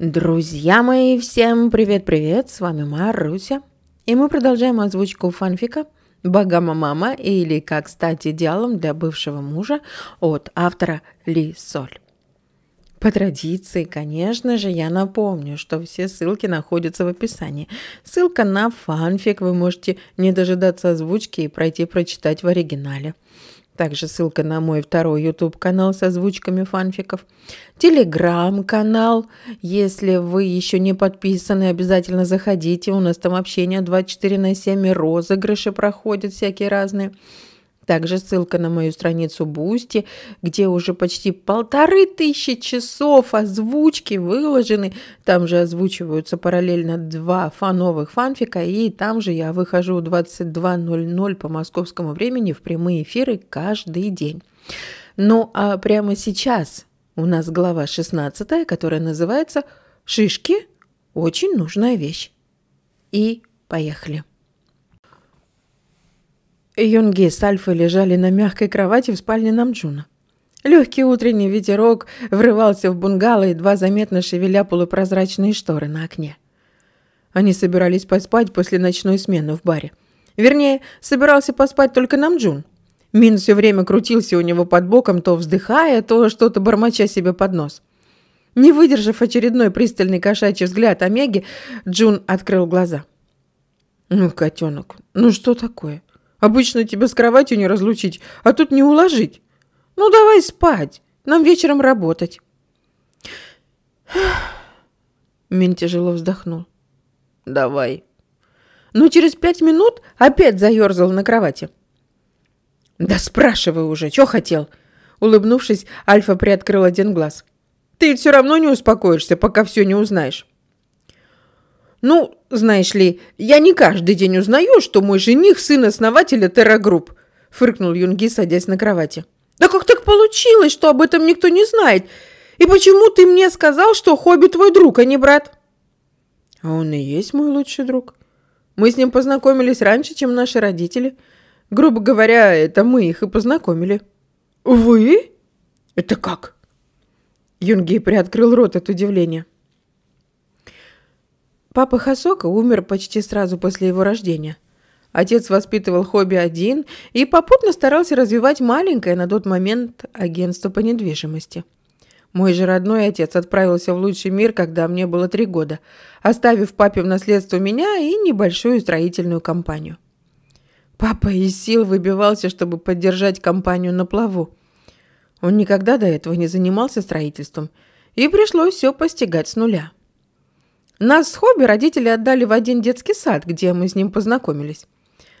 Друзья мои, всем привет-привет, с вами Маруся. И мы продолжаем озвучку фанфика «Богама мама» или «Как стать идеалом для бывшего мужа» от автора Ли Соль. По традиции, конечно же, я напомню, что все ссылки находятся в описании. Ссылка на фанфик вы можете не дожидаться озвучки и пройти прочитать в оригинале. Также ссылка на мой второй YouTube-канал со озвучками фанфиков. Телеграм-канал. Если вы еще не подписаны, обязательно заходите. У нас там общение 24 на 7, розыгрыши проходят всякие разные. Также ссылка на мою страницу Бусти, где уже почти полторы тысячи часов озвучки выложены. Там же озвучиваются параллельно два фановых фанфика, и там же я выхожу 22.00 по московскому времени в прямые эфиры каждый день. Ну а прямо сейчас у нас глава 16, которая называется «Шишки. Очень нужная вещь». И поехали. Юнги с Альфой лежали на мягкой кровати в спальне Намджуна. Легкий утренний ветерок врывался в бунгало, едва заметно шевеля полупрозрачные шторы на окне. Они собирались поспать после ночной смены в баре. Вернее, собирался поспать только Намджун. Мин все время крутился у него под боком, то вздыхая, то что-то бормоча себе под нос. Не выдержав очередной пристальный кошачий взгляд Омеги, Джун открыл глаза. «Ну, котенок, ну что такое? Обычно тебя с кроватью не разлучить, а тут не уложить. Ну, давай спать. Нам вечером работать. Мин тяжело вздохнул. Давай. Но ну, через пять минут опять заерзал на кровати. Да спрашивай уже, что хотел? Улыбнувшись, Альфа приоткрыл один глаз. Ты все равно не успокоишься, пока все не узнаешь. Ну, знаешь ли, я не каждый день узнаю, что мой жених – сын основателя террогрупп», – фыркнул Юнги, садясь на кровати. «Да как так получилось, что об этом никто не знает? И почему ты мне сказал, что Хобби твой друг, а не брат?» «А он и есть мой лучший друг. Мы с ним познакомились раньше, чем наши родители. Грубо говоря, это мы их и познакомили». «Вы? Это как?» Юнги приоткрыл рот от удивления. Папа Хасока умер почти сразу после его рождения. Отец воспитывал хобби один и попутно старался развивать маленькое на тот момент агентство по недвижимости. Мой же родной отец отправился в лучший мир, когда мне было три года, оставив папе в наследство меня и небольшую строительную компанию. Папа из сил выбивался, чтобы поддержать компанию на плаву. Он никогда до этого не занимался строительством, и пришлось все постигать с нуля. Нас с Хобби родители отдали в один детский сад, где мы с ним познакомились.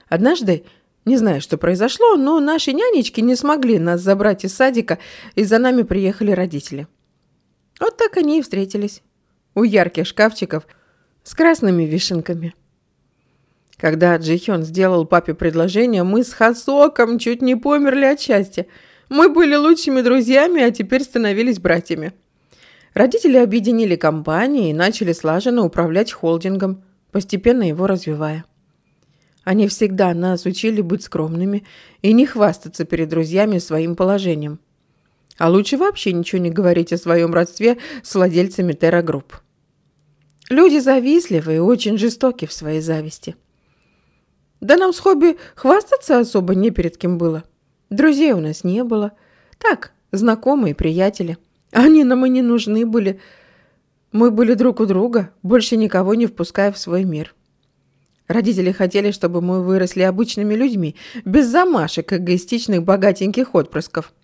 Однажды, не знаю, что произошло, но наши нянечки не смогли нас забрать из садика, и за нами приехали родители. Вот так они и встретились. У ярких шкафчиков с красными вишенками. Когда Джихён сделал папе предложение, мы с Хасоком чуть не померли от счастья. Мы были лучшими друзьями, а теперь становились братьями. Родители объединили компании и начали слаженно управлять холдингом, постепенно его развивая. Они всегда нас учили быть скромными и не хвастаться перед друзьями своим положением. А лучше вообще ничего не говорить о своем родстве с владельцами террогрупп. Люди завистливы и очень жестоки в своей зависти. Да нам с хобби хвастаться особо не перед кем было. Друзей у нас не было. Так, знакомые, приятели. Они нам и не нужны были. Мы были друг у друга, больше никого не впуская в свой мир. Родители хотели, чтобы мы выросли обычными людьми, без замашек эгоистичных богатеньких отпрысков.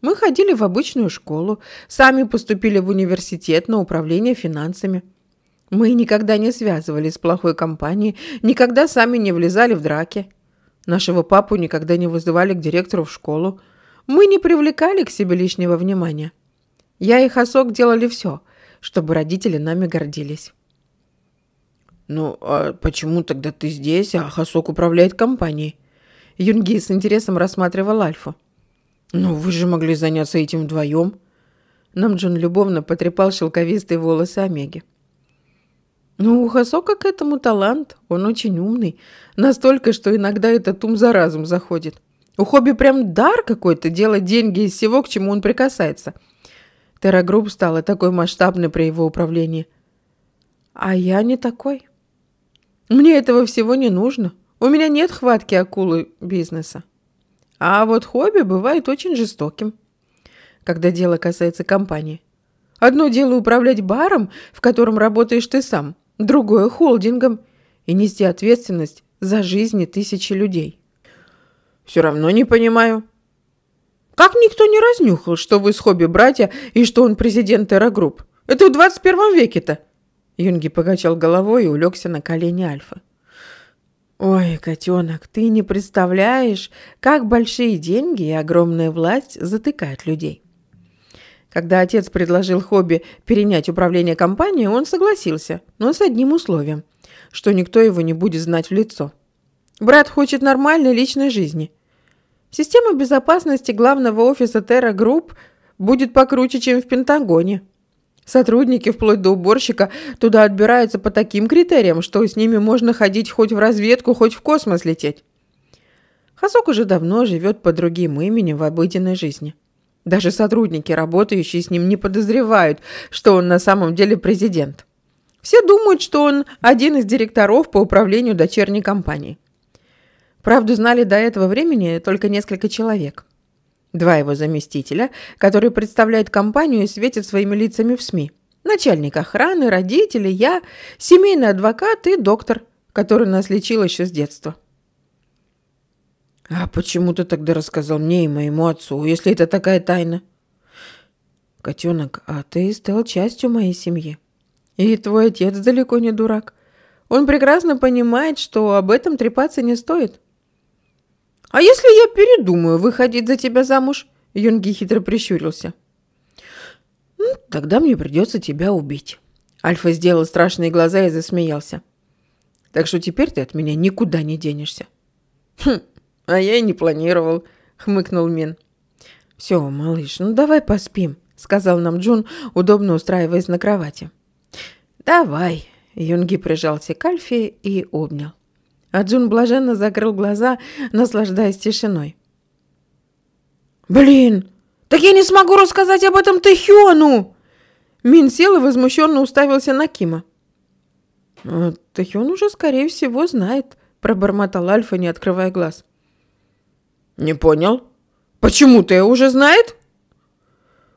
Мы ходили в обычную школу, сами поступили в университет на управление финансами. Мы никогда не связывались с плохой компанией, никогда сами не влезали в драки. Нашего папу никогда не вызывали к директору в школу. Мы не привлекали к себе лишнего внимания. Я и Хасок делали все, чтобы родители нами гордились. «Ну, а почему тогда ты здесь, а Хасок управляет компанией?» Юнги с интересом рассматривал Альфу. «Ну, вы же могли заняться этим вдвоем». Намджун любовно потрепал шелковистые волосы Омеги. «Ну, у Хасока к этому талант. Он очень умный. Настолько, что иногда этот ум за разум заходит. У Хобби прям дар какой-то делать деньги из всего, к чему он прикасается. Террагрупп стала такой масштабной при его управлении. А я не такой. Мне этого всего не нужно. У меня нет хватки акулы бизнеса. А вот хобби бывает очень жестоким, когда дело касается компании. Одно дело управлять баром, в котором работаешь ты сам, другое – холдингом, и нести ответственность за жизни тысячи людей. «Все равно не понимаю», как никто не разнюхал, что вы с хобби братья и что он президент эрогрупп? Это в 21 веке-то!» Юнги покачал головой и улегся на колени Альфа. «Ой, котенок, ты не представляешь, как большие деньги и огромная власть затыкают людей». Когда отец предложил Хобби перенять управление компанией, он согласился, но с одним условием, что никто его не будет знать в лицо. «Брат хочет нормальной личной жизни», Система безопасности главного офиса Terra Group будет покруче, чем в Пентагоне. Сотрудники, вплоть до уборщика, туда отбираются по таким критериям, что с ними можно ходить хоть в разведку, хоть в космос лететь. Хасок уже давно живет под другим именем в обыденной жизни. Даже сотрудники, работающие с ним, не подозревают, что он на самом деле президент. Все думают, что он один из директоров по управлению дочерней компанией. Правду знали до этого времени только несколько человек. Два его заместителя, которые представляют компанию и светят своими лицами в СМИ. Начальник охраны, родители, я, семейный адвокат и доктор, который нас лечил еще с детства. «А почему ты тогда рассказал мне и моему отцу, если это такая тайна?» «Котенок, а ты стал частью моей семьи. И твой отец далеко не дурак. Он прекрасно понимает, что об этом трепаться не стоит. «А если я передумаю выходить за тебя замуж?» Юнги хитро прищурился. «Ну, «Тогда мне придется тебя убить». Альфа сделал страшные глаза и засмеялся. «Так что теперь ты от меня никуда не денешься». «Хм, а я и не планировал», — хмыкнул Мин. «Все, малыш, ну давай поспим», — сказал нам Джун, удобно устраиваясь на кровати. «Давай», — Юнги прижался к Альфе и обнял. А Джун блаженно закрыл глаза, наслаждаясь тишиной. «Блин, так я не смогу рассказать об этом Тэхёну!» Мин сел и возмущенно уставился на Кима. «Э, «Тэхён уже, скорее всего, знает», — пробормотал Альфа, не открывая глаз. «Не понял. Почему ты уже знает?»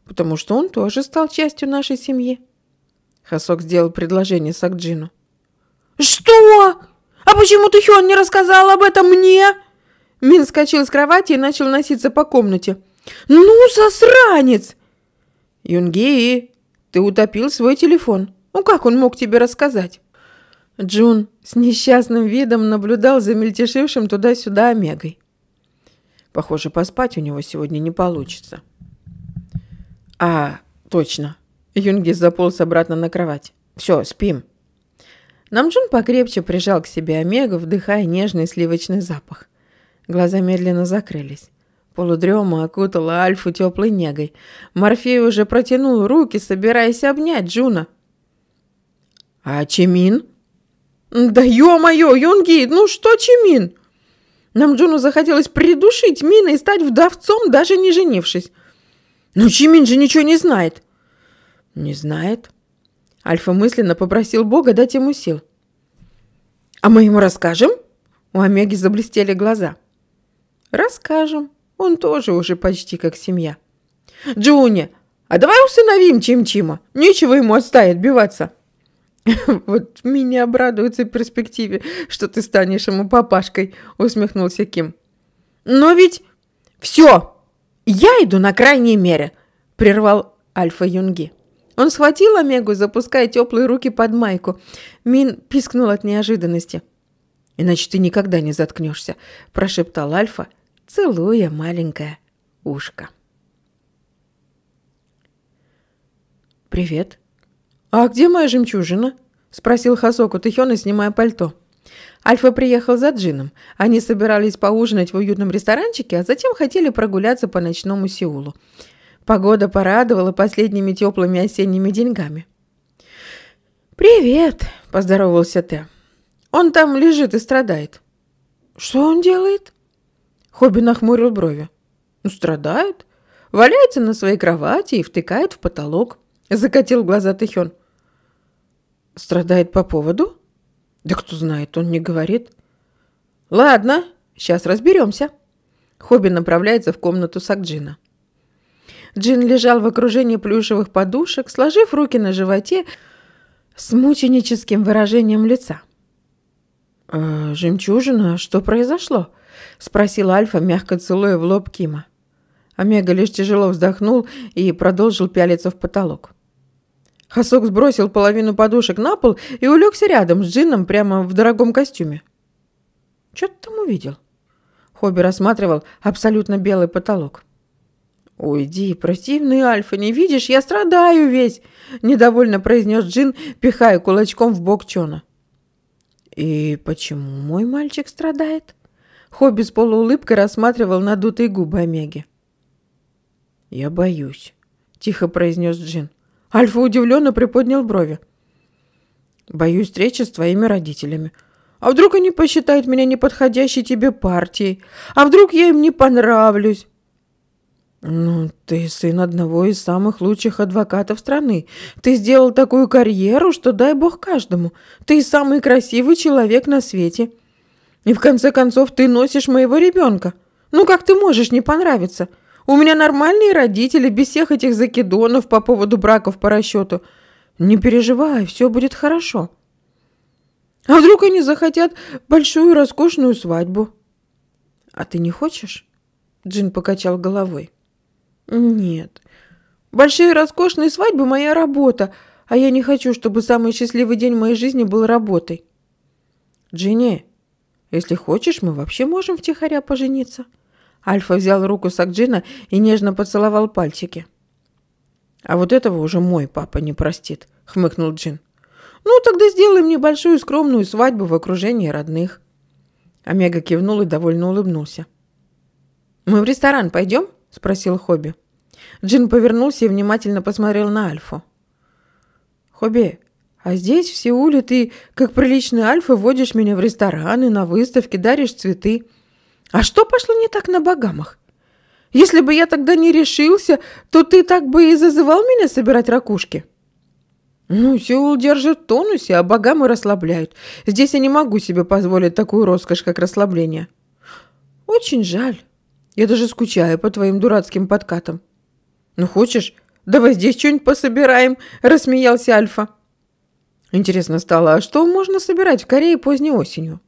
«Потому что он тоже стал частью нашей семьи». Хасок сделал предложение Сакджину. «Что?» «А почему ты, Хён, не рассказал об этом мне?» Мин скочил с кровати и начал носиться по комнате. «Ну, сосранец!» «Юнги, ты утопил свой телефон. Ну как он мог тебе рассказать?» Джун с несчастным видом наблюдал за мельтешившим туда-сюда Омегой. Похоже, поспать у него сегодня не получится. «А, точно!» Юнги заполз обратно на кровать. «Все, спим!» Намджун покрепче прижал к себе Омегу, вдыхая нежный сливочный запах. Глаза медленно закрылись. Полудрема окутала Альфу теплой негой. Морфей уже протянул руки, собираясь обнять Джуна. «А Чимин?» «Да ё-моё, Юнгид, ну что Чимин?» Намджуну захотелось придушить Мина и стать вдовцом, даже не женившись. «Ну Чимин же ничего не знает!» «Не знает?» Альфа мысленно попросил Бога дать ему сил. «А мы ему расскажем?» У Омеги заблестели глаза. «Расскажем. Он тоже уже почти как семья». «Джуни, а давай усыновим Чим-Чима. Нечего ему от стаи отбиваться». «Вот меня обрадуется в перспективе, что ты станешь ему папашкой», — усмехнулся Ким. «Но ведь...» «Все! Я иду на крайней мере!» — прервал Альфа Юнги. Он схватил Омегу, запуская теплые руки под майку. Мин пискнул от неожиданности. «Иначе ты никогда не заткнешься», – прошептал Альфа, целуя маленькое ушко. «Привет. А где моя жемчужина?» – спросил Хасок у Тихёна, снимая пальто. Альфа приехал за Джином. Они собирались поужинать в уютном ресторанчике, а затем хотели прогуляться по ночному Сеулу. Погода порадовала последними теплыми осенними деньгами. «Привет!» – поздоровался Т. «Он там лежит и страдает». «Что он делает?» Хобби нахмурил брови. «Ну, страдает. Валяется на своей кровати и втыкает в потолок». Закатил глаза Тэхён. «Страдает по поводу?» «Да кто знает, он не говорит». «Ладно, сейчас разберемся». Хобби направляется в комнату Сакджина. Джин лежал в окружении плюшевых подушек, сложив руки на животе с мученическим выражением лица. «Э, «Жемчужина, что произошло?» – спросил Альфа, мягко целуя в лоб Кима. Омега лишь тяжело вздохнул и продолжил пялиться в потолок. Хасок сбросил половину подушек на пол и улегся рядом с Джином прямо в дорогом костюме. «Что ты там увидел?» Хобби рассматривал абсолютно белый потолок. «Уйди, противный Альфа, не видишь? Я страдаю весь!» – недовольно произнес Джин, пихая кулачком в бок Чона. «И почему мой мальчик страдает?» Хобби с полуулыбкой рассматривал надутые губы Омеги. «Я боюсь», – тихо произнес Джин. Альфа удивленно приподнял брови. «Боюсь встречи с твоими родителями. А вдруг они посчитают меня неподходящей тебе партией? А вдруг я им не понравлюсь?» «Ну, ты сын одного из самых лучших адвокатов страны. Ты сделал такую карьеру, что дай бог каждому. Ты самый красивый человек на свете. И в конце концов ты носишь моего ребенка. Ну, как ты можешь не понравиться? У меня нормальные родители, без всех этих закидонов по поводу браков по расчету. Не переживай, все будет хорошо». «А вдруг они захотят большую роскошную свадьбу?» «А ты не хочешь?» Джин покачал головой. Нет. Большие роскошные свадьбы – моя работа, а я не хочу, чтобы самый счастливый день моей жизни был работой. Джинни, если хочешь, мы вообще можем втихаря пожениться. Альфа взял руку Сакджина и нежно поцеловал пальчики. «А вот этого уже мой папа не простит», — хмыкнул Джин. «Ну, тогда сделай мне большую скромную свадьбу в окружении родных». Омега кивнул и довольно улыбнулся. «Мы в ресторан пойдем?» спросил Хобби. Джин повернулся и внимательно посмотрел на Альфу. «Хобби, а здесь, в Сеуле, ты, как приличный Альфа, водишь меня в рестораны, на выставки, даришь цветы. А что пошло не так на Багамах? Если бы я тогда не решился, то ты так бы и зазывал меня собирать ракушки». «Ну, Сеул держит в тонусе, а Багамы расслабляют. Здесь я не могу себе позволить такую роскошь, как расслабление». «Очень жаль». Я даже скучаю по твоим дурацким подкатам. Ну, хочешь, давай здесь что-нибудь пособираем, рассмеялся Альфа. Интересно стало, а что можно собирать в Корее поздней осенью?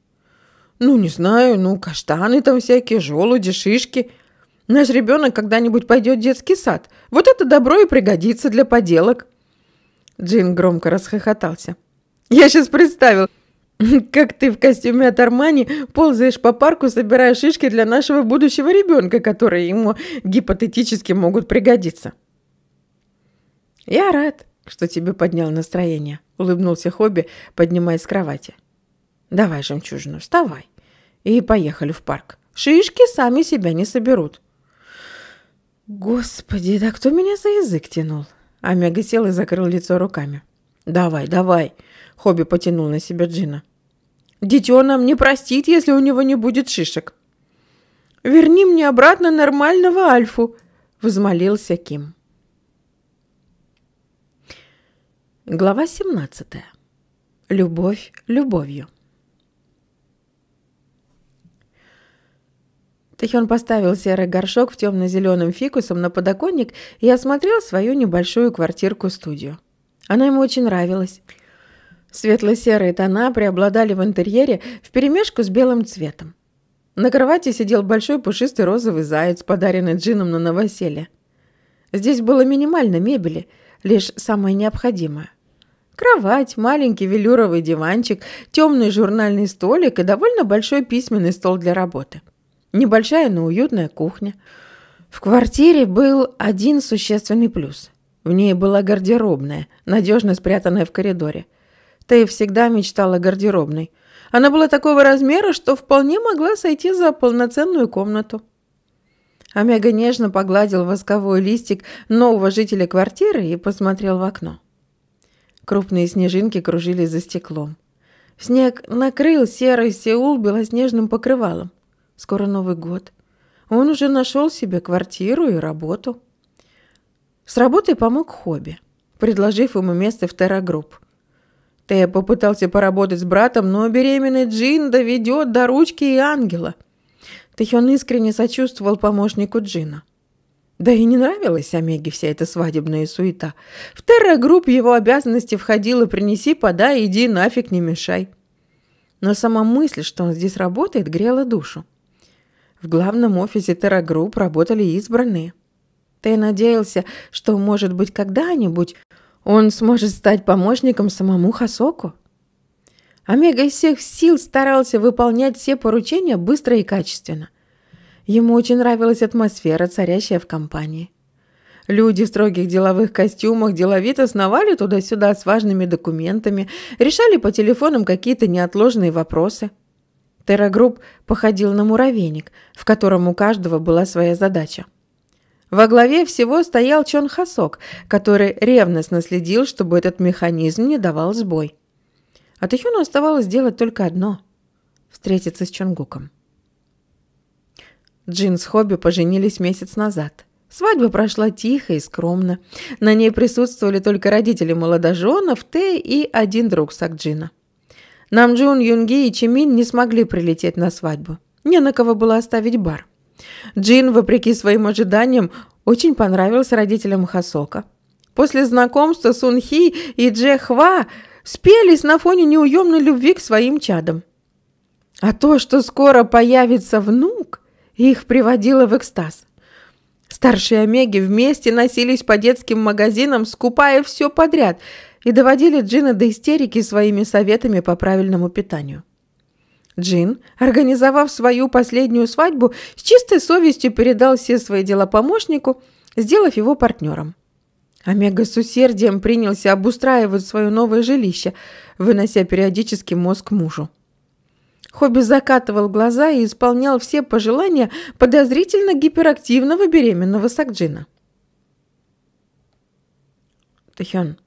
Ну, не знаю, ну, каштаны там всякие, желуди, шишки. Наш ребенок когда-нибудь пойдет в детский сад. Вот это добро и пригодится для поделок. Джин громко расхохотался. Я сейчас представил, Как ты в костюме от Армани ползаешь по парку, собирая шишки для нашего будущего ребенка, которые ему гипотетически могут пригодиться. Я рад, что тебе поднял настроение, улыбнулся Хобби, поднимаясь с кровати. Давай, жемчужину, вставай. И поехали в парк. Шишки сами себя не соберут. Господи, да кто меня за язык тянул? Омега сел и закрыл лицо руками. «Давай, давай!» Хобби потянул на себя Джина. «Дитё нам не простит, если у него не будет шишек». «Верни мне обратно нормального Альфу», — возмолился Ким. Глава 17. Любовь любовью. Тахион поставил серый горшок в темно-зеленым фикусом на подоконник и осмотрел свою небольшую квартирку-студию. Она ему очень нравилась – Светло-серые тона преобладали в интерьере вперемешку с белым цветом. На кровати сидел большой пушистый розовый заяц, подаренный Джином на новоселье. Здесь было минимально мебели, лишь самое необходимое. Кровать, маленький велюровый диванчик, темный журнальный столик и довольно большой письменный стол для работы. Небольшая, но уютная кухня. В квартире был один существенный плюс. В ней была гардеробная, надежно спрятанная в коридоре – Тэй всегда мечтала о гардеробной. Она была такого размера, что вполне могла сойти за полноценную комнату. Омега нежно погладил восковой листик нового жителя квартиры и посмотрел в окно. Крупные снежинки кружили за стеклом. Снег накрыл серый Сеул белоснежным покрывалом. Скоро Новый год. Он уже нашел себе квартиру и работу. С работой помог Хобби, предложив ему место в террагрупп. Тея попытался поработать с братом, но беременный Джин доведет до ручки и ангела. Тэхён искренне сочувствовал помощнику Джина. Да и не нравилась Омеге вся эта свадебная суета. В терра-групп его обязанности входило «принеси, подай, иди, нафиг не мешай». Но сама мысль, что он здесь работает, грела душу. В главном офисе терра-групп работали избранные. Тей надеялся, что, может быть, когда-нибудь он сможет стать помощником самому Хасоку. Омега из всех сил старался выполнять все поручения быстро и качественно. Ему очень нравилась атмосфера, царящая в компании. Люди в строгих деловых костюмах деловито сновали туда-сюда с важными документами, решали по телефонам какие-то неотложные вопросы. Террагрупп походил на муравейник, в котором у каждого была своя задача – во главе всего стоял Чон Хасок, который ревностно следил, чтобы этот механизм не давал сбой. А Тэхёну оставалось делать только одно – встретиться с Чонгуком. Джин с Хобби поженились месяц назад. Свадьба прошла тихо и скромно. На ней присутствовали только родители молодоженов, Тэ и один друг Сакджина. Намджун, Юнги и Чимин не смогли прилететь на свадьбу. Не на кого было оставить бар. Джин, вопреки своим ожиданиям, очень понравился родителям Хасока. После знакомства Сунхи и Дже Хва спелись на фоне неуемной любви к своим чадам. А то, что скоро появится внук, их приводило в экстаз. Старшие Омеги вместе носились по детским магазинам, скупая все подряд, и доводили Джина до истерики своими советами по правильному питанию. Джин, организовав свою последнюю свадьбу, с чистой совестью передал все свои дела помощнику, сделав его партнером. Омега с усердием принялся обустраивать свое новое жилище, вынося периодически мозг мужу. Хобби закатывал глаза и исполнял все пожелания подозрительно гиперактивного беременного Сакджина. «Тахён,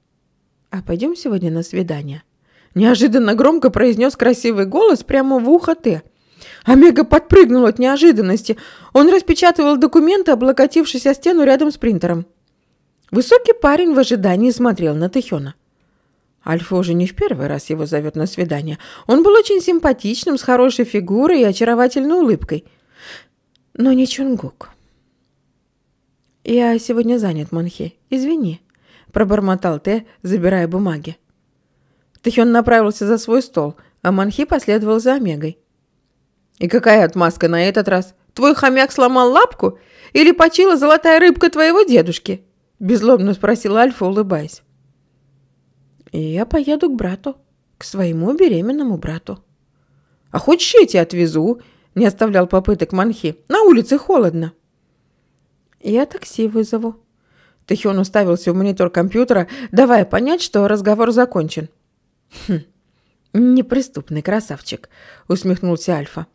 а пойдем сегодня на свидание?» Неожиданно громко произнес красивый голос прямо в ухо Т. Омега подпрыгнул от неожиданности. Он распечатывал документы, облокотившись о стену рядом с принтером. Высокий парень в ожидании смотрел на Тэхёна. Альфа уже не в первый раз его зовет на свидание. Он был очень симпатичным, с хорошей фигурой и очаровательной улыбкой. Но не Чунгук. «Я сегодня занят, Монхи. Извини», – пробормотал Т, забирая бумаги. Тахион направился за свой стол, а Манхи последовал за Омегой. «И какая отмазка на этот раз? Твой хомяк сломал лапку? Или почила золотая рыбка твоего дедушки?» Безлобно спросила Альфа, улыбаясь. «И я поеду к брату, к своему беременному брату». «А хочешь, я тебя отвезу?» – не оставлял попыток Манхи. «На улице холодно». «Я такси вызову». Тэхион уставился в монитор компьютера, давая понять, что разговор закончен. «Хм, неприступный красавчик», — усмехнулся Альфа.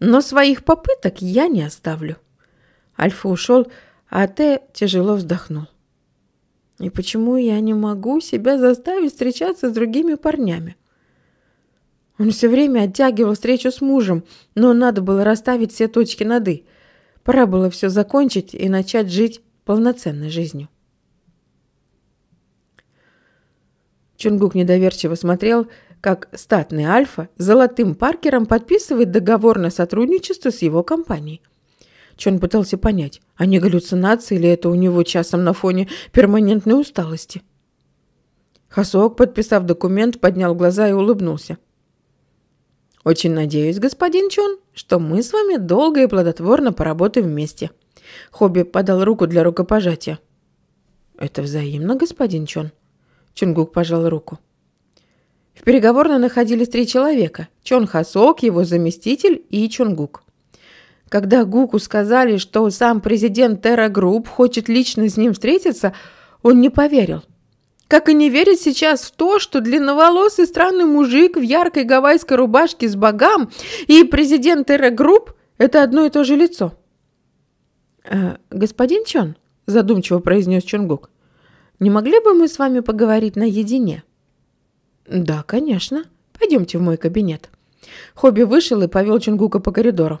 «Но своих попыток я не оставлю». Альфа ушел, а Т тяжело вздохнул. «И почему я не могу себя заставить встречаться с другими парнями?» Он все время оттягивал встречу с мужем, но надо было расставить все точки над «и». Пора было все закончить и начать жить полноценной жизнью. Чунгук недоверчиво смотрел, как статный Альфа золотым Паркером подписывает договор на сотрудничество с его компанией. Чон пытался понять, а не галлюцинации или это у него часом на фоне перманентной усталости. Хасок, подписав документ, поднял глаза и улыбнулся. «Очень надеюсь, господин Чон, что мы с вами долго и плодотворно поработаем вместе». Хобби подал руку для рукопожатия. «Это взаимно, господин Чон», Чунгук пожал руку. В переговорной находились три человека – Чон Хасок, его заместитель и Чунгук. Когда Гуку сказали, что сам президент Терра Групп хочет лично с ним встретиться, он не поверил. Как и не верит сейчас в то, что длинноволосый странный мужик в яркой гавайской рубашке с богам и президент Терра Групп – это одно и то же лицо. «Э, «Господин Чон», – задумчиво произнес Чунгук, – не могли бы мы с вами поговорить наедине?» «Да, конечно. Пойдемте в мой кабинет». Хобби вышел и повел Чунгука по коридору.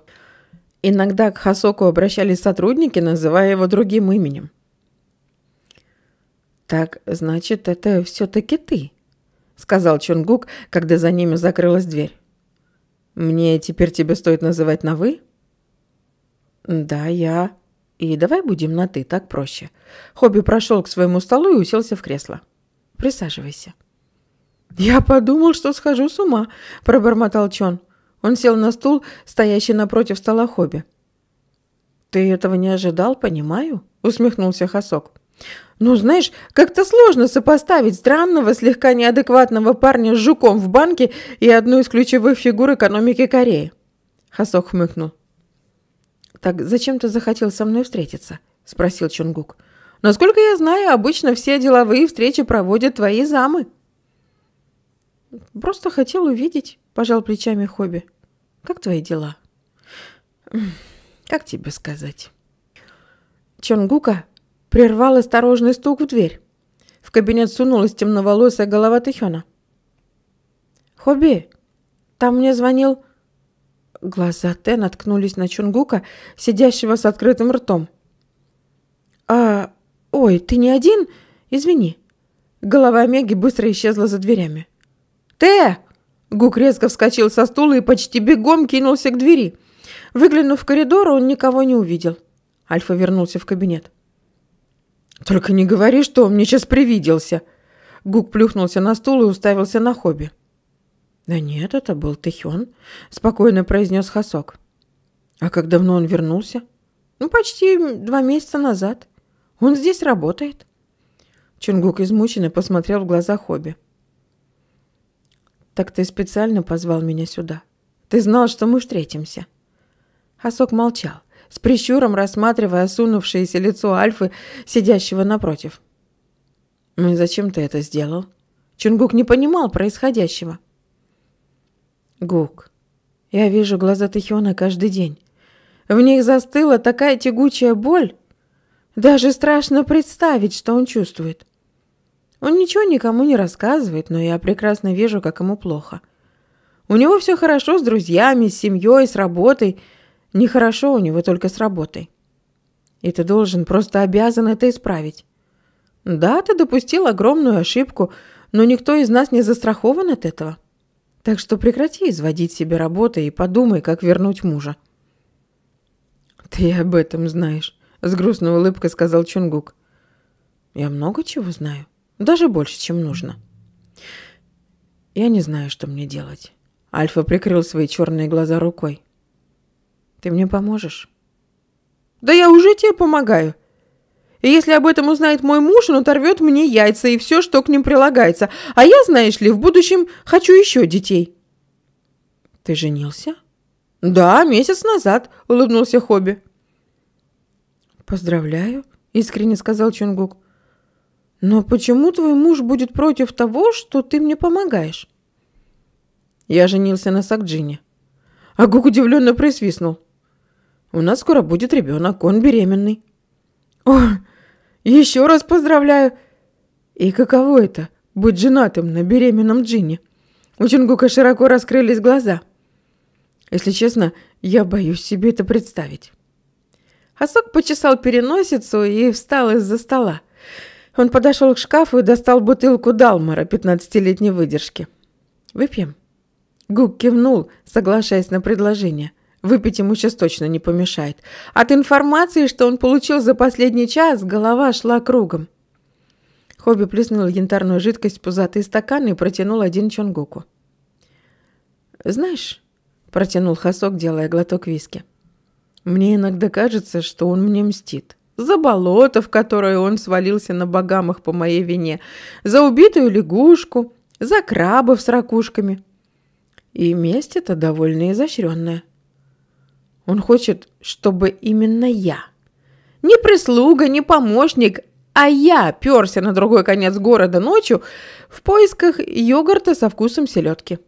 Иногда к Хасоку обращались сотрудники, называя его другим именем. «Так, значит, это все-таки ты», — сказал Чунгук, когда за ними закрылась дверь. «Мне теперь тебя стоит называть на «вы»?» «Да, я...» И давай будем на «ты», так проще. Хобби прошел к своему столу и уселся в кресло. Присаживайся. «Я подумал, что схожу с ума», – пробормотал Чон. Он сел на стул, стоящий напротив стола Хобби. «Ты этого не ожидал, понимаю?» – усмехнулся Хасок. «Ну, знаешь, как-то сложно сопоставить странного, слегка неадекватного парня с жуком в банке и одну из ключевых фигур экономики Кореи». Хасок хмыкнул. «Так зачем ты захотел со мной встретиться?» – спросил Чунгук. «Насколько я знаю, обычно все деловые встречи проводят твои замы». «Просто хотел увидеть», – пожал плечами Хобби. «Как твои дела?» «Как тебе сказать?» Чонгука прервал осторожный стук в дверь. В кабинет сунулась темноволосая голова Тихёна. «Хобби, там мне звонил Глаза Тэ наткнулись на Чунгука, сидящего с открытым ртом. «А... Ой, ты не один? Извини». Голова Меги быстро исчезла за дверями. «Тэ!» Гук резко вскочил со стула и почти бегом кинулся к двери. Выглянув в коридор, он никого не увидел. Альфа вернулся в кабинет. «Только не говори, что он мне сейчас привиделся!» Гук плюхнулся на стул и уставился на хобби. «Да нет, это был Тэхён», — спокойно произнес Хасок. «А как давно он вернулся?» «Ну, почти два месяца назад. Он здесь работает». Чунгук измученно посмотрел в глаза Хобби. «Так ты специально позвал меня сюда. Ты знал, что мы встретимся». Хасок молчал, с прищуром рассматривая осунувшееся лицо Альфы, сидящего напротив. «Ну и зачем ты это сделал?» Чунгук не понимал происходящего. — Гук, я вижу глаза Тихиона каждый день. В них застыла такая тягучая боль. Даже страшно представить, что он чувствует. Он ничего никому не рассказывает, но я прекрасно вижу, как ему плохо. У него все хорошо с друзьями, с семьей, с работой. Нехорошо у него только с работой. И ты должен, просто обязан это исправить. Да, ты допустил огромную ошибку, но никто из нас не застрахован от этого. Так что прекрати изводить себе работы и подумай, как вернуть мужа. Ты об этом знаешь, с грустной улыбкой сказал Чунгук. Я много чего знаю, даже больше, чем нужно. Я не знаю, что мне делать. Альфа прикрыл свои черные глаза рукой. Ты мне поможешь? Да я уже тебе помогаю, и если об этом узнает мой муж, он оторвет мне яйца и все, что к ним прилагается. А я, знаешь ли, в будущем хочу еще детей». «Ты женился?» «Да, месяц назад», — улыбнулся Хобби. «Поздравляю», — искренне сказал Чунгук. «Но почему твой муж будет против того, что ты мне помогаешь?» Я женился на Сакджине. А Гук удивленно присвистнул. «У нас скоро будет ребенок, он беременный». «О, еще раз поздравляю!» И каково это — быть женатым на беременном Джинни? У Чунгука широко раскрылись глаза. Если честно, я боюсь себе это представить. Асок почесал переносицу и встал из-за стола. Он подошел к шкафу и достал бутылку Далмара 15-летней выдержки. «Выпьем?» Гук кивнул, соглашаясь на предложение. Выпить ему сейчас точно не помешает. От информации, что он получил за последний час, голова шла кругом. Хобби плеснул янтарную жидкость в пузатый стакан и протянул один Чонгоку. «Знаешь», — протянул Хасок, делая глоток виски, «мне иногда кажется, что он мне мстит. За болото, в которое он свалился на богамах по моей вине, за убитую лягушку, за крабов с ракушками. И месть это довольно изощренная». Он хочет, чтобы именно я. Не прислуга, не помощник, а я перся на другой конец города ночью в поисках йогурта со вкусом селедки.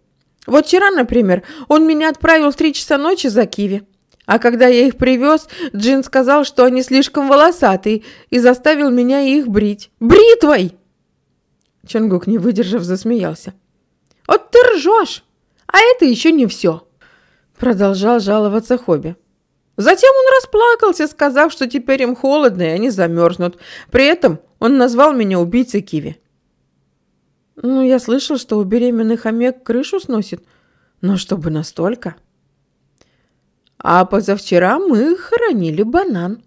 Вот вчера, например, он меня отправил в три часа ночи за киви. А когда я их привез, Джин сказал, что они слишком волосатые, и заставил меня их брить. Бритвой! Чонгук, не выдержав, засмеялся. «Вот ты ржешь! А это еще не все!» Продолжал жаловаться Хобби. Затем он расплакался, сказав, что теперь им холодно, и они замерзнут. При этом он назвал меня убийцей Киви. Ну, я слышал, что у беременных хомяк крышу сносит, но чтобы настолько. А позавчера мы хоронили банан.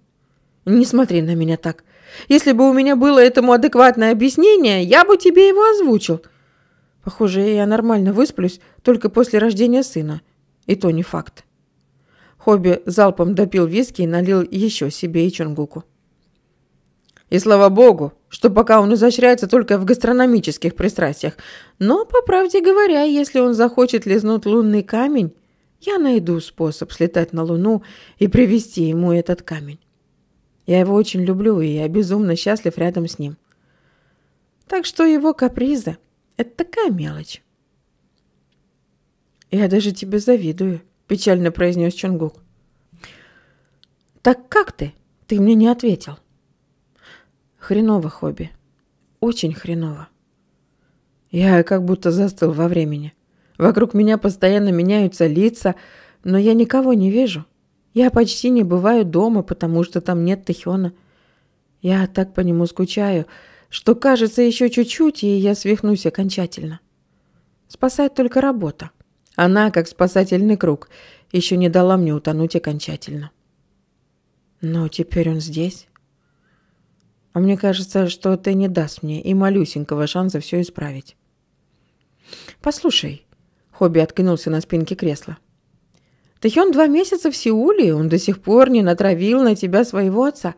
Не смотри на меня так. Если бы у меня было этому адекватное объяснение, я бы тебе его озвучил. Похоже, я нормально высплюсь только после рождения сына. — и то не факт. Хобби залпом допил виски и налил еще себе и Чонгуку. И слава богу, что пока он изощряется только в гастрономических пристрастиях. Но, по правде говоря, если он захочет лизнуть лунный камень, я найду способ слетать на Луну и привезти ему этот камень. Я его очень люблю, и я безумно счастлив рядом с ним. Так что его капризы – это такая мелочь. «Я даже тебе завидую», — печально произнес Чонгук. «Так как ты? Ты мне не ответил». «Хреново хобби. Очень хреново». Я как будто застыл во времени. Вокруг меня постоянно меняются лица, но я никого не вижу. Я почти не бываю дома, потому что там нет Тахиона. Я так по нему скучаю, что кажется еще чуть-чуть, и я свихнусь окончательно. Спасает только работа. Она, как спасательный круг, еще не дала мне утонуть окончательно. Но теперь он здесь. А мне кажется, что ты не даст мне и малюсенького шанса все исправить. «Послушай», — Хобби откинулся на спинке кресла, так два месяца в Сеуле, он до сих пор не натравил на тебя своего отца.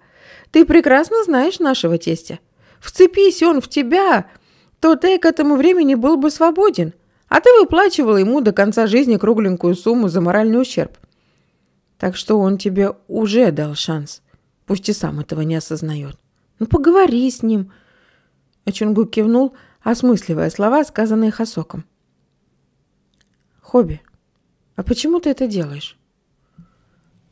Ты прекрасно знаешь нашего тестя. Вцепись он в тебя, то ты к этому времени был бы свободен. А ты выплачивала ему до конца жизни кругленькую сумму за моральный ущерб. Так что он тебе уже дал шанс, пусть и сам этого не осознает. Ну поговори с ним. Ачунгу кивнул, осмысливая слова, сказанные Хасоком. Хобби, а почему ты это делаешь?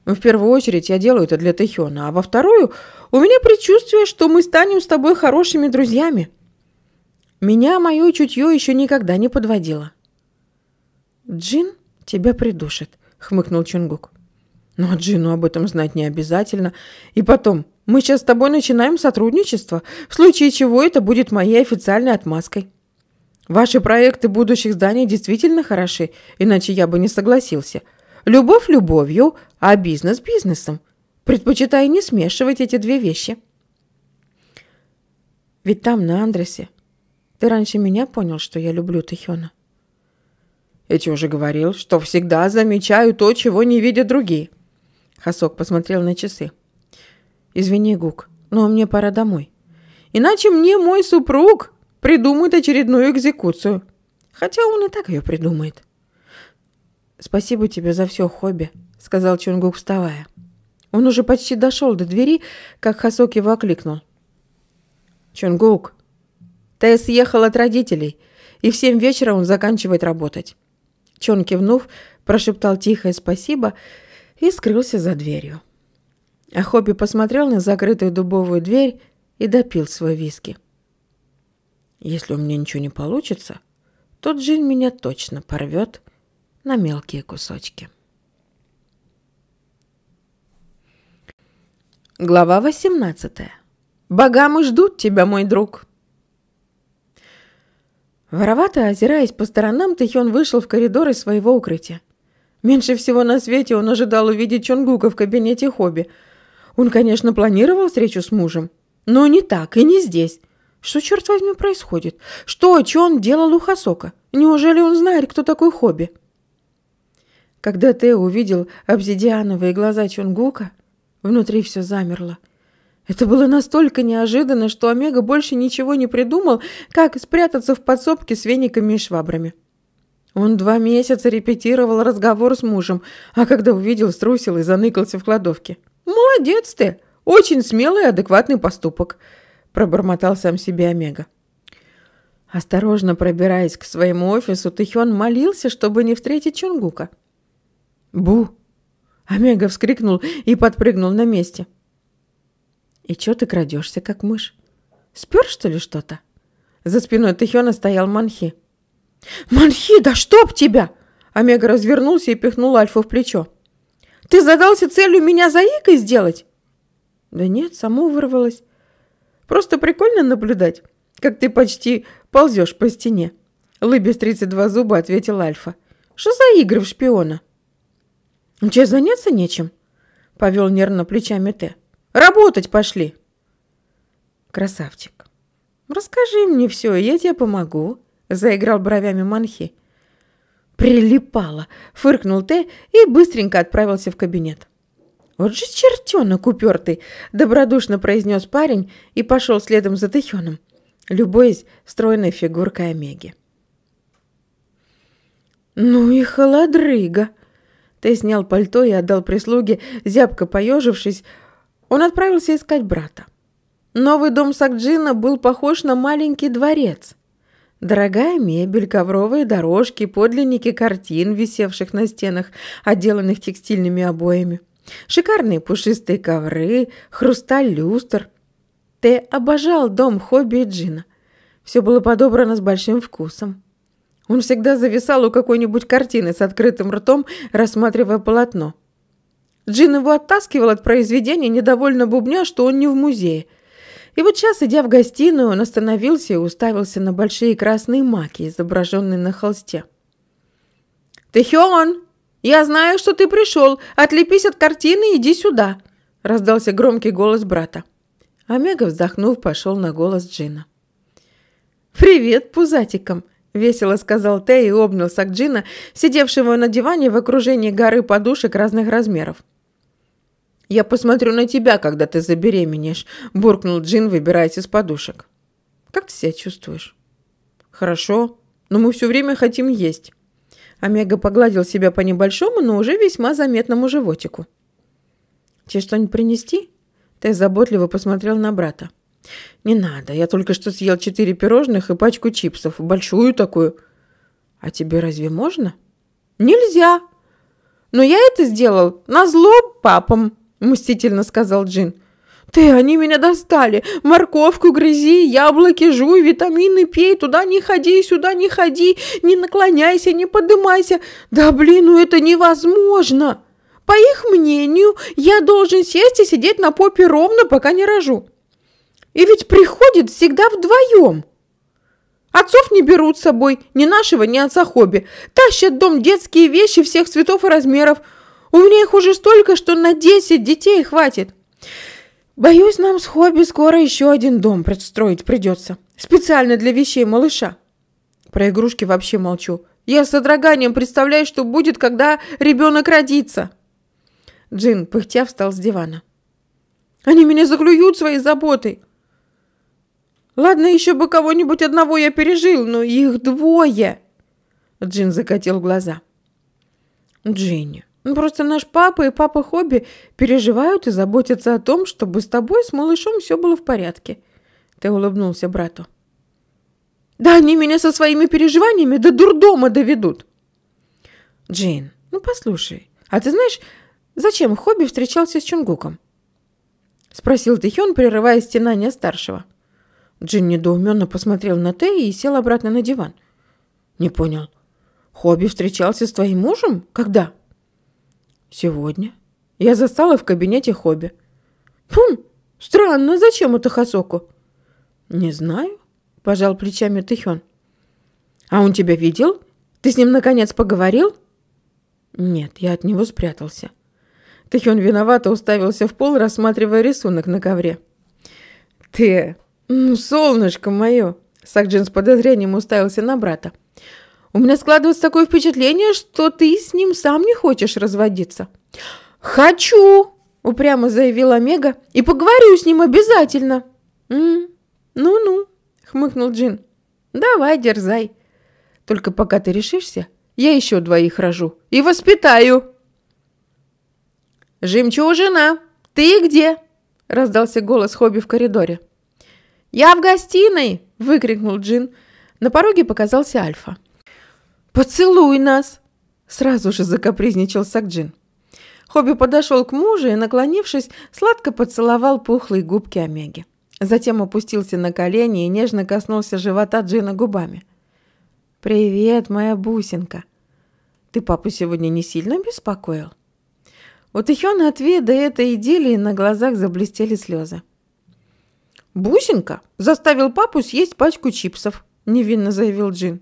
«Ну, в первую очередь я делаю это для Тэхёна, а во вторую у меня предчувствие, что мы станем с тобой хорошими друзьями. Меня мое чутье еще никогда не подводило. «Джин тебя придушит», — хмыкнул Чунгук. «Но Джину об этом знать не обязательно. И потом, мы сейчас с тобой начинаем сотрудничество, в случае чего это будет моей официальной отмазкой. Ваши проекты будущих зданий действительно хороши, иначе я бы не согласился. Любовь любовью, а бизнес бизнесом. Предпочитаю не смешивать эти две вещи». Ведь там, на Андресе, ты раньше меня понял, что я люблю Тэхёна?» «Я тебе уже говорил, что всегда замечаю то, чего не видят другие». Хасок посмотрел на часы. «Извини, Гук, но мне пора домой. Иначе мне мой супруг придумает очередную экзекуцию. Хотя он и так ее придумает». «Спасибо тебе за все хобби», — сказал Чунгук, вставая. Он уже почти дошел до двери, как Хасок его окликнул. «Чунгук, Тая съехал от родителей, и в семь вечера он заканчивает работать». Чон, кивнув, прошептал тихое «спасибо» и скрылся за дверью. А Хобби посмотрел на закрытую дубовую дверь и допил свой виски. «Если у меня ничего не получится, то Джин меня точно порвет на мелкие кусочки». Глава 18 «Богамы ждут тебя, мой друг!» Воровато озираясь по сторонам, Тэхён вышел в коридор из своего укрытия. Меньше всего на свете он ожидал увидеть Чонгука в кабинете Хобби. Он, конечно, планировал встречу с мужем, но не так и не здесь. Что, черт возьми, происходит? Что, Чон делал у Хасока? Неужели он знает, кто такой Хобби? Когда Тео увидел обсидиановые глаза Чонгука, внутри все замерло – это было настолько неожиданно, что Омега больше ничего не придумал, как спрятаться в подсобке с вениками и швабрами. Он два месяца репетировал разговор с мужем, а когда увидел, струсил и заныкался в кладовке. «Молодец ты! Очень смелый и адекватный поступок!» – пробормотал сам себе Омега. Осторожно пробираясь к своему офису, Тихён молился, чтобы не встретить Чунгука. «Бу!» – Омега вскрикнул и подпрыгнул на месте – «И чё ты крадешься, как мышь? Спер, что ли, что-то?» За спиной Тэхёна стоял Манхи. «Манхи, да чтоб тебя!» Омега развернулся и пихнул Альфу в плечо. «Ты задался целью меня заикой сделать?» «Да нет, само вырвалось. Просто прикольно наблюдать, как ты почти ползешь по стене». Лыбясь 32 зуба, ответил Альфа. «Что за игры в шпиона?» «Че, заняться нечем?» Повел нервно плечами Т. Работать пошли!» «Красавчик, расскажи мне все, я тебе помогу», — заиграл бровями Манхи. Прилипало. фыркнул Т и быстренько отправился в кабинет. «Вот же чертенок упертый!» — добродушно произнес парень и пошел следом за Тэхёном, любуясь стройной фигуркой Омеги. «Ну и холодрыга!» Тэ снял пальто и отдал прислуге, зябко поежившись, он отправился искать брата. Новый дом Сакджина был похож на маленький дворец. Дорогая мебель, ковровые дорожки, подлинники картин, висевших на стенах, отделанных текстильными обоями. Шикарные пушистые ковры, хрусталь люстр. Те обожал дом Хобби и Джина. Все было подобрано с большим вкусом. Он всегда зависал у какой-нибудь картины с открытым ртом, рассматривая полотно – Джин его оттаскивал от произведения, недовольно бубня, что он не в музее. И вот сейчас, идя в гостиную, он остановился и уставился на большие красные маки, изображенные на холсте. «Тэхён, я знаю, что ты пришел. Отлепись от картины и иди сюда!» – раздался громкий голос брата. Омега, вздохнув, пошел на голос Джина. «Привет, пузатикам!» – весело сказал Тэ и обнялся обнял Джина, сидевшего на диване в окружении горы подушек разных размеров. «Я посмотрю на тебя, когда ты забеременеешь», – буркнул Джин, выбираясь из подушек. «Как ты себя чувствуешь?» «Хорошо, но мы все время хотим есть». Омега погладил себя по небольшому, но уже весьма заметному животику. «Тебе что-нибудь принести?» Ты заботливо посмотрел на брата. «Не надо, я только что съел четыре пирожных и пачку чипсов, большую такую». «А тебе разве можно?» «Нельзя!» «Но я это сделал на зло папам!» – мстительно сказал Джин. «Ты, они меня достали! Морковку грызи, яблоки жуй, витамины пей, туда не ходи, сюда не ходи, не наклоняйся, не поднимайся. Да блин, ну это невозможно! По их мнению, я должен сесть и сидеть на попе ровно, пока не рожу. И ведь приходит всегда вдвоем!» Отцов не берут с собой, ни нашего, ни отца хобби. Тащат дом детские вещи всех цветов и размеров – у меня их уже столько, что на 10 детей хватит. Боюсь, нам с Хобби скоро еще один дом предстроить придется. Специально для вещей малыша. Про игрушки вообще молчу. Я с содроганием представляю, что будет, когда ребенок родится. Джин, пыхтя, встал с дивана. Они меня заклюют своей заботой. Ладно, еще бы кого-нибудь одного я пережил, но их двое. Джин закатил глаза. Джинни, ну, просто наш папа и папа Хобби переживают и заботятся о том, чтобы с тобой, с малышом все было в порядке. Ты улыбнулся брату. Да они меня со своими переживаниями до дурдома доведут. Джейн, ну послушай, а ты знаешь, зачем Хобби встречался с Чунгуком? Спросил Тэхён, прерывая стенание старшего. Джин недоуменно посмотрел на Тэй и сел обратно на диван. Не понял. Хобби встречался с твоим мужем? Когда? — «Сегодня?» Я застала в кабинете Хобби. «Хм, странно, зачем это Хасоку?» «Не знаю», – пожал плечами Тихён. «А он тебя видел? Ты с ним, наконец, поговорил?» «Нет, я от него спрятался». Тихён виновато уставился в пол, рассматривая рисунок на ковре. «Ты... Ну, солнышко мое!» Сакджин с подозрением уставился на брата. У меня складывается такое впечатление, что ты с ним сам не хочешь разводиться». «Хочу!» – упрямо заявила Омега. «И поговорю с ним обязательно!» «Ну-ну», – хмыкнул Джин. «Давай, дерзай. Только пока ты решишься, я еще двоих рожу и воспитаю!» «Жемчужина, ты где?» – раздался голос Хобби в коридоре. «Я в гостиной!» – выкрикнул Джин. На пороге показался Альфа. «Поцелуй нас!» – сразу же закапризничал Сакджин. Хобби подошел к мужу и, наклонившись, сладко поцеловал пухлые губки Омеги. Затем опустился на колени и нежно коснулся живота Джина губами. «Привет, моя бусинка! Ты папу сегодня не сильно беспокоил?» У Тихёна от вида этой идиллии на глазах заблестели слезы. «Бусинка заставил папу съесть пачку чипсов», – невинно заявил Джин.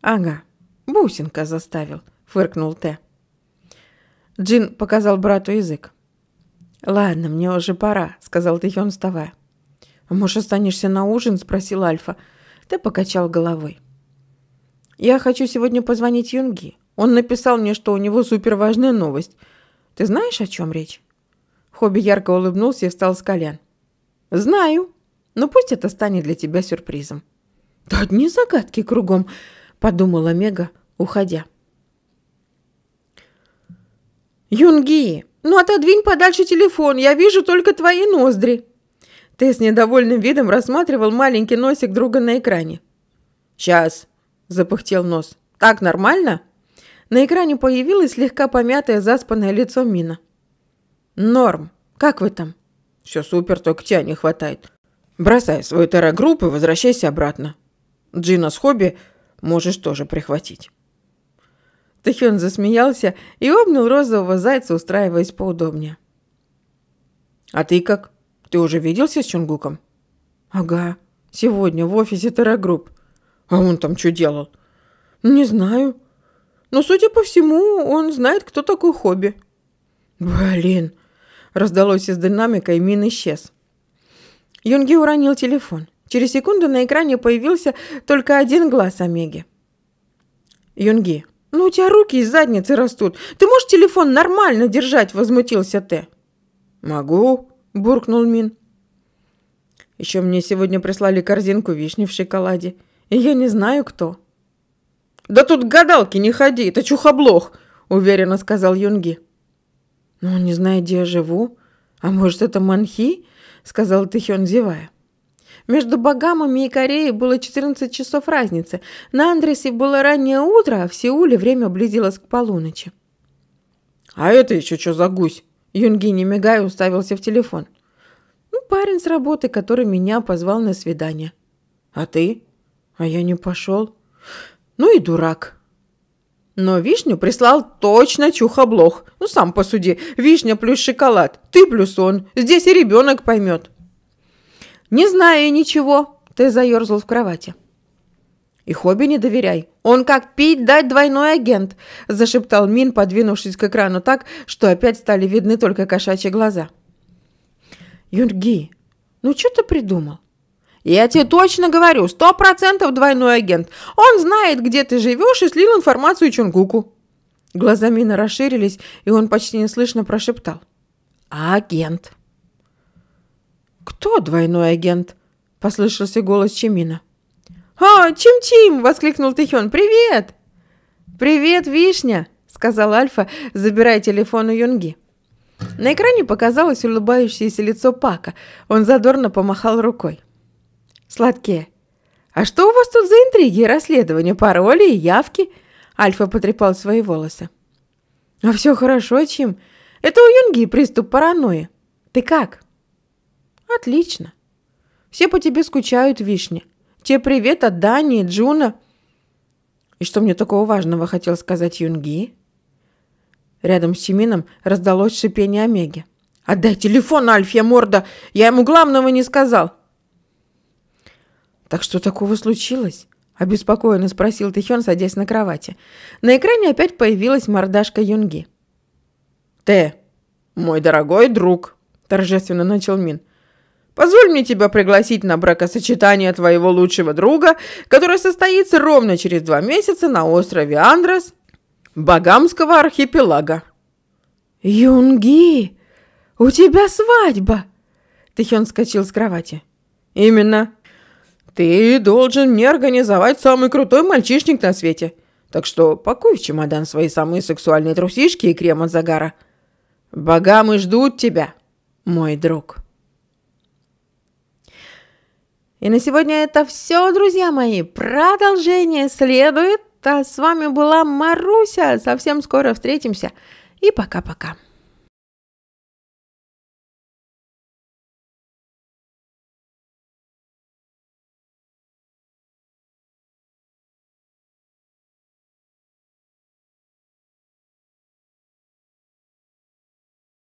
«Ага, «Бусинка заставил», — фыркнул Т. Джин показал брату язык. «Ладно, мне уже пора», — сказал Тихон, вставая. «Может, останешься на ужин?» — спросил Альфа. Т покачал головой. «Я хочу сегодня позвонить Юнги. Он написал мне, что у него суперважная новость. Ты знаешь, о чем речь?» Хобби ярко улыбнулся и встал с колен. «Знаю. Но пусть это станет для тебя сюрпризом». «Да одни загадки кругом», подумала Мега, уходя. «Юнги, ну отодвинь подальше телефон, я вижу только твои ноздри!» Ты с недовольным видом рассматривал маленький носик друга на экране. «Сейчас!» – запыхтел нос. «Так нормально?» На экране появилось слегка помятое заспанное лицо Мина. «Норм, как вы там?» «Все супер, только тебя не хватает. Бросай свой террагрупп и возвращайся обратно. Джина с Хобби Можешь тоже прихватить». Тэхён засмеялся и обнял розового зайца, устраиваясь поудобнее. «А ты как? Ты уже виделся с Чунгуком?» «Ага, сегодня в офисе Террагрупп». «А он там что делал?» «Не знаю. Но, судя по всему, он знает, кто такой Хобби». «Блин!» – раздалось из динамика, и мин исчез. Юнги уронил телефон. Через секунду на экране появился только один глаз Омеги. «Юнги, ну у тебя руки из задницы растут. Ты можешь телефон нормально держать?» – возмутился Т. «Могу», – буркнул Мин. «Еще мне сегодня прислали корзинку вишни в шоколаде, и я не знаю, кто». «Да тут гадалки не ходи, это чухоблох», – уверенно сказал Юнги. Ну не знаю, где я живу. А может, это манхи?» – сказал Тэхён, зевая. Между Багамами и Кореей было 14 часов разницы. На Андресе было раннее утро, а в Сеуле время близилось к полуночи. «А это еще что за гусь?» Юнги, не мигая, уставился в телефон. «Ну, парень с работы, который меня позвал на свидание». «А ты?» «А я не пошел». «Ну и дурак». Но вишню прислал точно чухоблох. Ну, сам посуди, вишня плюс шоколад, ты плюс он. Здесь и ребенок поймет. «Не знаю ничего», – Ты заерзал в кровати. «И Хобби не доверяй. Он как пить дать двойной агент», – зашептал Мин, подвинувшись к экрану так, что опять стали видны только кошачьи глаза. «Юрги, ну что ты придумал?» «Я тебе точно говорю, сто процентов двойной агент. Он знает, где ты живешь и слил информацию Чунгуку». Глаза Мина расширились, и он почти неслышно прошептал. «Агент». «Кто двойной агент?» – послышался голос Чимина. «А, Чим-Чим!» – воскликнул Тихён. «Привет!» «Привет, Вишня!» – сказал Альфа, забирая телефон у Юнги. На экране показалось улыбающееся лицо Пака. Он задорно помахал рукой. «Сладкие, а что у вас тут за интриги и расследования, пароли и явки?» Альфа потрепал свои волосы. «А все хорошо, Чим. Это у Юнги приступ паранойи. Ты как?» Отлично. Все по тебе скучают, Вишня. Тебе привет от Дани, Джуна. И что мне такого важного хотел сказать Юнги? Рядом с Чимином раздалось шипение Омеги. «Отдай телефон, Альфья морда! Я ему главного не сказал!» «Так что такого случилось?» – обеспокоенно спросил Тэхён, садясь на кровати. На экране опять появилась мордашка Юнги. «Тэ, мой дорогой друг!» – торжественно начал Мин – Позволь мне тебя пригласить на бракосочетание твоего лучшего друга, которое состоится ровно через два месяца на острове Андрес, Багамского архипелага». «Юнги, у тебя свадьба!» Тэхён скочил с кровати. «Именно. Ты должен мне организовать самый крутой мальчишник на свете. Так что пакуй в чемодан свои самые сексуальные трусишки и крем от загара. Богамы ждут тебя, мой друг». И на сегодня это все, друзья мои. Продолжение следует. А с вами была Маруся. Совсем скоро встретимся. И пока-пока.